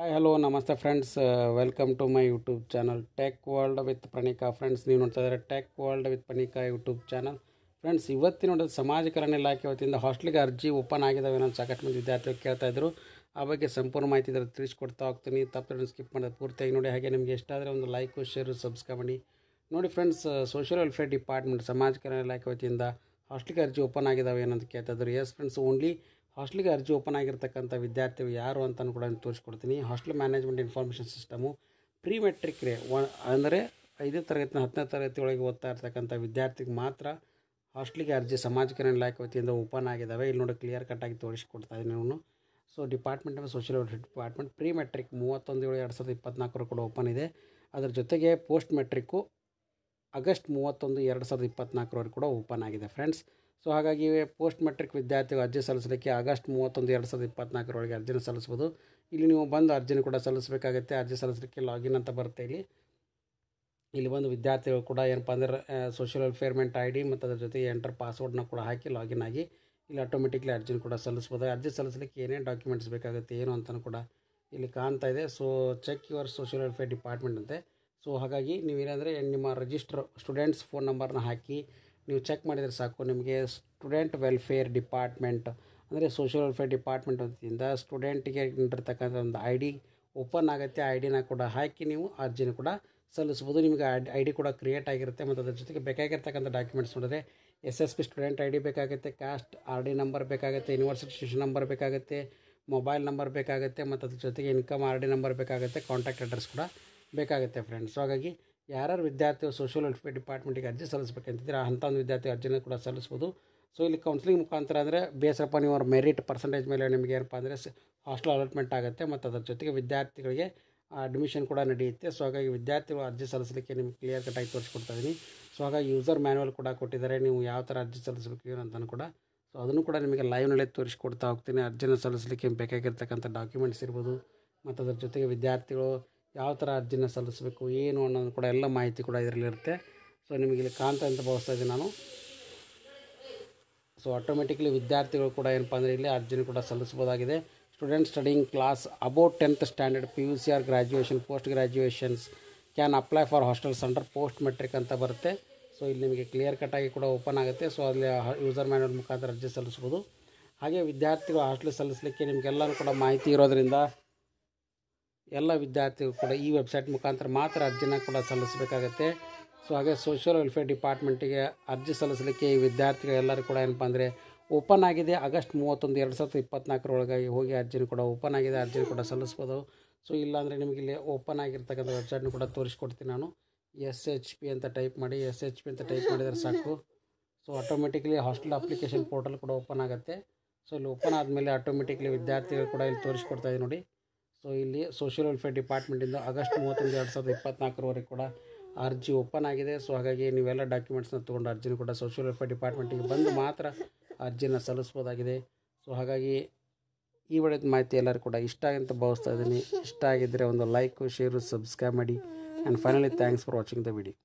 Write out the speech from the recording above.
hi hello ನಮಸ್ತೆ friends welcome to my YouTube channel tech world with Pranika friends ನೀವು ನೋಡ್ತಾ ಇದ್ದಾರೆ tech world with Pranika YouTube channel friends ಇವತ್ತಿನ ನೋಡೋದು ಸಮಾಜ ಕಲ್ಯಾಣ ಇಲಾಖೆ ವತಿಯಿಂದ ಹಾಸ್ಟೆಲ್ಗೆ ಅರ್ಜಿ ಓಪನ್ ಆಗಿದ್ದಾವೆ ನಾನು ಸಾಕಷ್ಟು ಮಂದಿ ವಿದ್ಯಾರ್ಥಿಗಳು ಕೇಳ್ತಾಯಿದ್ರು ಆ ಬಗ್ಗೆ ಸಂಪೂರ್ಣ ಮಾಹಿತಿ ಇದ್ರೆ ತಿಳಿಸ್ಕೊಡ್ತಾ ಹೋಗ್ತೀನಿ ತಪ್ಪು ಸ್ಕಿಪ್ ಮಾಡೋದು ಪೂರ್ತಿಯಾಗಿ ನೋಡಿ ಹಾಗೆ ನಿಮಗೆ ಎಷ್ಟಾದರೆ ಒಂದು ಲೈಕು ಶೇರು ಸಬ್ಸ್ಕ್ರೈಬ್ ಮಾಡಿ ನೋಡಿ ಫ್ರೆಂಡ್ಸ್ ಸೋಷಿಯಲ್ ವೆಲ್ಫೇರ್ ಡಿಪಾರ್ಟ್ಮೆಂಟ್ ಸಮಾಜ ಕಲ್ಯಾಣ ಇಲಾಖೆ ವತಿಯಿಂದ ಹಾಸ್ಟೆಲ್ಗೆ ಅರ್ಜಿ ಓಪನ್ ಆಗಿದ್ದಾವೆ ಏನಂತ ಕೇಳ್ತಾಯಿದ್ರು ಎಸ್ ಫ್ರೆಂಡ್ಸ್ ಓನ್ಲಿ ಹಾಸ್ಟೆಲ್ಗೆ ಅರ್ಜಿ ಓಪನ್ ಆಗಿರ್ತಕ್ಕಂಥ ವಿದ್ಯಾರ್ಥಿಗಳು ಯಾರು ಅಂತ ಕೂಡ ತೋರಿಸ್ಕೊಡ್ತೀನಿ hostel management information system pre ರೇ ವ ಅಂದರೆ ಐದನೇ ತರಗತಿನ ಹತ್ತನೇ ತರಗತಿ ಒಳಗೆ ಓದ್ತಾ ಇರ್ತಕ್ಕಂಥ ವಿದ್ಯಾರ್ಥಿಗೆ ಮಾತ್ರ ಹಾಸ್ಟೆಲ್ಗೆ ಅರ್ಜಿ ಸಮಾಜ ಕಲ್ಯಾಣ ಇಲಾಖೆ ವತಿಯಿಂದ ಓಪನ್ ಆಗಿದ್ದಾವೆ ಇಲ್ಲಿ ನೋಡಿ ಕ್ಲಿಯರ್ ಕಟ್ಟಾಗಿ ತೋರಿಸ್ಕೊಡ್ತಾ ಇದ್ದೀನಿ ನಾನು so department of social welfare department pre matric ಮೂವತ್ತೊಂದು ಏಳು ಎರಡು ಸಾವಿರದ ಇಪ್ಪತ್ನಾಲ್ಕರ ಕೂಡ ಓಪನ್ ಇದೆ ಅದರ ಜೊತೆಗೆ ಪೋಸ್ಟ್ ಮೆಟ್ರಿಕ್ಕು ಆಗಸ್ಟ್ ಮೂವತ್ತೊಂದು ಎರಡು ಸಾವಿರದ ಇಪ್ಪತ್ನಾಲ್ಕರವರೆಗೆ ಕೂಡ ಓಪನ್ ಆಗಿದೆ ಫ್ರೆಂಡ್ಸ್ ಸೊ ಹಾಗಾಗಿ ಪೋಸ್ಟ್ ಮೆಟ್ರಿಕ್ ವಿದ್ಯಾರ್ಥಿಗಳು ಅರ್ಜಿ ಸಲ್ಲಿಸಲಿಕ್ಕೆ ಆಗಸ್ಟ್ ಮೂವತ್ತೊಂದು ಎರಡು ಸಾವಿರದ ಇಪ್ಪತ್ನಾಲ್ಕರೊಳಗೆ ಅರ್ಜಿನ ಸಲ್ಲಿಸ್ಬೋದು ಇಲ್ಲಿ ನೀವು ಬಂದು ಅರ್ಜಿನ ಕೂಡ ಸಲ್ಲಿಸಬೇಕಾಗುತ್ತೆ ಅರ್ಜಿ ಸಲ್ಲಿಸಲಿಕ್ಕೆ ಲಾಗಿನ್ ಅಂತ ಬರುತ್ತೆ ಇಲ್ಲಿ ಇಲ್ಲಿ ಬಂದು ವಿದ್ಯಾರ್ಥಿಗಳು ಕೂಡ ಏನಪ್ಪ ಅಂದ್ರೆ ಸೋಷಿಯಲ್ ವೆಲ್ಫೇರ್ಮೆಂಟ್ ಐ ಡಿ ಮತ್ತು ಅದ್ರ ಜೊತೆ ಎಂಟರ್ ಪಾಸ್ವರ್ಡ್ನ ಕೂಡ ಹಾಕಿ ಲಾಗಿನ್ ಆಗಿ ಇಲ್ಲಿ ಆಟೋಮೆಟಿಕ್ಲಿ ಅರ್ಜಿನ ಕೂಡ ಸಲ್ಲಿಸ್ಬೋದು ಅರ್ಜಿ ಸಲ್ಲಿಸಲಿಕ್ಕೆ ಏನೇನು ಡಾಕ್ಯುಮೆಂಟ್ಸ್ ಬೇಕಾಗುತ್ತೆ ಏನು ಅಂತಲೂ ಕೂಡ ಇಲ್ಲಿ ಕಾಣ್ತಾ ಇದೆ so check your social welfare department ಅಂತೆ ಸೊ ಹಾಗಾಗಿ ನೀವೇನಂದರೆ ನಿಮ್ಮ ರಿಜಿಸ್ಟರ್ ಸ್ಟೂಡೆಂಟ್ಸ್ ಫೋನ್ ನಂಬರ್ನ ಹಾಕಿ ನೀವು ಚೆಕ್ ಮಾಡಿದರೆ ಸಾಕು ನಿಮಗೆ ಸ್ಟೂಡೆಂಟ್ ವೆಲ್ಫೇರ್ ಡಿಪಾರ್ಟ್ಮೆಂಟ್ ಅಂದರೆ ಸೋಷಿಯಲ್ ವೆಲ್ಫೇರ್ ಡಿಪಾರ್ಟ್ಮೆಂಟ್ ವತಿಯಿಂದ ಸ್ಟೂಡೆಂಟಿಗೆ ನೀಡಿರ್ತಕ್ಕಂಥ ಒಂದು ಐ ಡಿ ಓಪನ್ ಆಗುತ್ತೆ ಐ ಡಿನ ಕೂಡ ಹಾಕಿ ನೀವು ಅರ್ಜಿನ ಕೂಡ ಸಲ್ಲಿಸ್ಬೋದು ನಿಮಗೆ ಐ ಡಿ ಕೂಡ ಕ್ರಿಯೇಟ್ ಆಗಿರುತ್ತೆ ಮತ್ತು ಅದ್ರ ಜೊತೆಗೆ ಬೇಕಾಗಿರ್ತಕ್ಕಂಥ ಡಾಕ್ಯುಮೆಂಟ್ಸ್ ನೋಡಿದ್ರೆ S S P student I D ಬೇಕಾಗುತ್ತೆ ಕ್ಯಾಸ್ಟ್ ಆರ್ ಡಿ ನಂಬರ್ ಬೇಕಾಗುತ್ತೆ ಯೂನಿವರ್ಸಿಟಿ ಸ್ಟೇಷನ್ ನಂಬರ್ ಬೇಕಾಗುತ್ತೆ ಮೊಬೈಲ್ ನಂಬರ್ ಬೇಕಾಗುತ್ತೆ ಮತ್ತು ಅದ್ರ ಜೊತೆಗೆ ಇನ್ಕಮ್ ಆರ್ ಡಿ ನಂಬರ್ ಬೇಕಾಗುತ್ತೆ ಕಾಂಟ್ಯಾಕ್ಟ್ ಅಡ್ರೆಸ್ ಕೂಡ ಬೇಕಾಗುತ್ತೆ ಫ್ರೆಂಡ್ಸ್ ಹಾಗಾಗಿ ಯಾರ್ಯಾರು ವಿದ್ಯಾರ್ಥಿಗಳು ಸೋಷಿಯಲ್ ವೆಲ್ಫೇರ್ ಡಿಪಾರ್ಟ್ಮೆಂಟಿಗೆ ಅರ್ಜಿ ಸಲ್ಲಿಸ್ಬೇಕಂತಿದ್ರೆ ಅಂಥ ಒಂದು ವಿದ್ಯಾರ್ಥಿ ಅರ್ಜಿನ ಕೂಡ ಸಲ್ಲಿಸ್ಬೋದು ಸೊ ಇಲ್ಲಿ ಕೌನ್ಸಿಲಿಂಗ್ ಮುಖಾಂತರ ಅಂದರೆ ಬೇಸರಪ್ಪ ನೀವು ಅವ್ರ ಮೆರಿಟ್ ಪರ್ಸೆಂಟೇಜ್ ಮೇಲೆ ನಿಮಗೆ ಏನಪ್ಪ ಅಂದರೆ ಹಾಸ್ಟೆಲ್ ಅಲಾಟ್ಮೆಂಟ್ ಆಗುತ್ತೆ ಮತ್ತು ಅದರ ಜೊತೆಗೆ ವಿದ್ಯಾರ್ಥಿಗಳಿಗೆ ಅಡ್ಮಿಷನ್ ಕೂಡ ನಡೆಯುತ್ತೆ ಸೊ ಹಾಗಾಗಿ ವಿದ್ಯಾರ್ಥಿಗಳು ಅರ್ಜಿ ಸಲ್ಲಿಸಲಿಕ್ಕೆ ನಿಮ್ಗೆ ಕ್ಲಿಯರ್ ಕಟ್ಟಾಗಿ ತೋರಿಸ್ಕೊಡ್ತಾ ಇದ್ದೀನಿ ಸೊ ಹಾಗಾಗಿ ಯೂಸರ್ ಮ್ಯಾನ್ಯಲ್ ಕೂಡ ಕೊಟ್ಟಿದ್ದಾರೆ ನೀವು ಯಾವ ಥರ ಅರ್ಜಿ ಸಲ್ಲಿಸಬೇಕು ಅಂತಲೂ ಕೂಡ ಸೊ ಅದನ್ನು ಕೂಡ ನಿಮಗೆ ಲೈವ್ನಲ್ಲಿ ತೋರಿಸ್ಕೊಡ್ತಾ ಹೋಗ್ತೀನಿ ಅರ್ಜಿನ ಸಲ್ಲಿಸಲಿಕ್ಕೆ ಬೇಕಾಗಿರ್ತಕ್ಕಂಥ ಡಾಕ್ಯುಮೆಂಟ್ಸ್ ಇರ್ಬೋದು ಮತ್ತು ಅದರ ಜೊತೆಗೆ ವಿದ್ಯಾರ್ಥಿಗಳು ಯಾವ ಥರ ಅರ್ಜಿನ ಸಲ್ಲಿಸಬೇಕು ಏನು ಅನ್ನೋದು ಕೂಡ ಎಲ್ಲ ಮಾಹಿತಿ ಕೂಡ ಇದರಲ್ಲಿರುತ್ತೆ ಸೊ ನಿಮಗೆ ಇಲ್ಲಿ ಕಾಂತ ಅಂತ ಭಾವಿಸ್ತಾ ಇದ್ದೀನಿ ನಾನು ಸೊ ಆಟೋಮೆಟಿಕ್ಲಿ ವಿದ್ಯಾರ್ಥಿಗಳು ಕೂಡ ಏನಪ್ಪ ಅಂದರೆ ಇಲ್ಲಿ ಅರ್ಜಿನ ಕೂಡ ಸಲ್ಲಿಸ್ಬೋದಾಗಿದೆ student studying class about tenth standard P U C or graduation post graduations can apply for hostels under post matric ಅಂತ ಬರುತ್ತೆ ಸೊ ಇಲ್ಲಿ ನಿಮಗೆ ಕ್ಲಿಯರ್ ಕಟ್ಟಾಗಿ ಕೂಡ ಓಪನ್ ಆಗುತ್ತೆ ಸೊ ಅಲ್ಲಿ ಯೂಸರ್ ಮ್ಯಾನ್ಯಲ್ ಮುಖಾಂತರ ಅರ್ಜಿ ಸಲ್ಲಿಸ್ಬೋದು ಹಾಗೆ ವಿದ್ಯಾರ್ಥಿಗಳು ಹಾಸ್ಟೆಲ್ ಸಲ್ಲಿಸಲಿಕ್ಕೆ ನಿಮಗೆಲ್ಲರೂ ಕೂಡ ಮಾಹಿತಿ ಇರೋದರಿಂದ ಎಲ್ಲ ವಿದ್ಯಾರ್ಥಿಗಳು ಕೂಡ ಈ ವೆಬ್ಸೈಟ್ ಮುಖಾಂತರ ಮಾತ್ರ ಅರ್ಜಿನ ಕೂಡ ಸಲ್ಲಿಸಬೇಕಾಗತ್ತೆ ಸೊ ಹಾಗೆ ಸೋಷಿಯಲ್ ವೆಲ್ಫೇರ್ ಡಿಪಾರ್ಟ್ಮೆಂಟಿಗೆ ಅರ್ಜಿ ಸಲ್ಲಿಸಲಿಕ್ಕೆ ಈ ವಿದ್ಯಾರ್ಥಿಗಳೆಲ್ಲರೂ ಕೂಡ ಏನಪ್ಪ ಅಂದರೆ ಓಪನ್ ಆಗಿದೆ ಆಗಸ್ಟ್ ಮೂವತ್ತೊಂದು ಎರಡು ಸಾವಿರದ ಇಪ್ಪತ್ನಾಲ್ಕರೊಳಗಾಗಿ ಹೋಗಿ ಅರ್ಜಿನೂ ಕೂಡ ಓಪನ್ ಆಗಿದೆ ಅರ್ಜಿನ ಕೂಡ ಸಲ್ಲಿಸ್ಬೋದು ಸೊ ಇಲ್ಲಾಂದರೆ ನಿಮಗೆ ಇಲ್ಲಿ ಓಪನ್ ಆಗಿರ್ತಕ್ಕಂಥ ವೆಬ್ಸೈಟ್ನೂ ಕೂಡ ತೋರಿಸ್ಕೊಡ್ತೀನಿ ನಾನು ಎಸ್ ಎಚ್ ಪಿ ಅಂತ ಟೈಪ್ ಮಾಡಿ ಎಸ್ ಎಚ್ ಪಿ ಅಂತ ಟೈಪ್ ಮಾಡಿದರೆ ಸಾಕು so automatically hostel application portal ಕೂಡ ಓಪನ್ ಆಗುತ್ತೆ ಸೊ ಇಲ್ಲಿ ಓಪನ್ ಆದಮೇಲೆ ಆಟೋಮೆಟಿಕ್ಲಿ ವಿದ್ಯಾರ್ಥಿಗಳು ಕೂಡ ಇಲ್ಲಿ ತೋರಿಸ್ಕೊಡ್ತಾಯಿದೆ ನೋಡಿ ಸೊ ಇಲ್ಲಿ ಸೋಷಿಯಲ್ ವೆಲ್ಫೇರ್ ಡಿಪಾರ್ಟ್ಮೆಂಟಿಂದ ಆಗಸ್ಟ್ ಮೂವತ್ತೊಂದು ಎರಡು ಸಾವಿರದ ಇಪ್ಪತ್ತ್ನಾಲ್ಕರವರೆಗೆ ಕೂಡ ಅರ್ಜಿ ಓಪನ್ ಆಗಿದೆ ಸೊ ಹಾಗಾಗಿ ನೀವೆಲ್ಲ ಡಾಕ್ಯುಮೆಂಟ್ಸ್ನ ತೊಗೊಂಡು ಅರ್ಜಿನ ಕೂಡ ಸೋಷಿಯಲ್ ವೆಲ್ಫೇರ್ ಡಿಪಾರ್ಟ್ಮೆಂಟಿಗೆ ಬಂದು ಮಾತ್ರ ಅರ್ಜಿನ ಸಲ್ಲಿಸ್ಬೋದಾಗಿದೆ ಸೊ ಹಾಗಾಗಿ ಈ ಒಳ್ಳೆಯ ಮಾಹಿತಿ ಎಲ್ಲರೂ ಕೂಡ ಇಷ್ಟ ಅಂತ ಭಾವಿಸ್ತಾ ಇದ್ದೀನಿ ಇಷ್ಟ ಆಗಿದ್ದರೆ ಒಂದು ಲೈಕು ಶೇರು ಸಬ್ಸ್ಕ್ರೈಬ್ ಮಾಡಿ and finally thanks for watching the video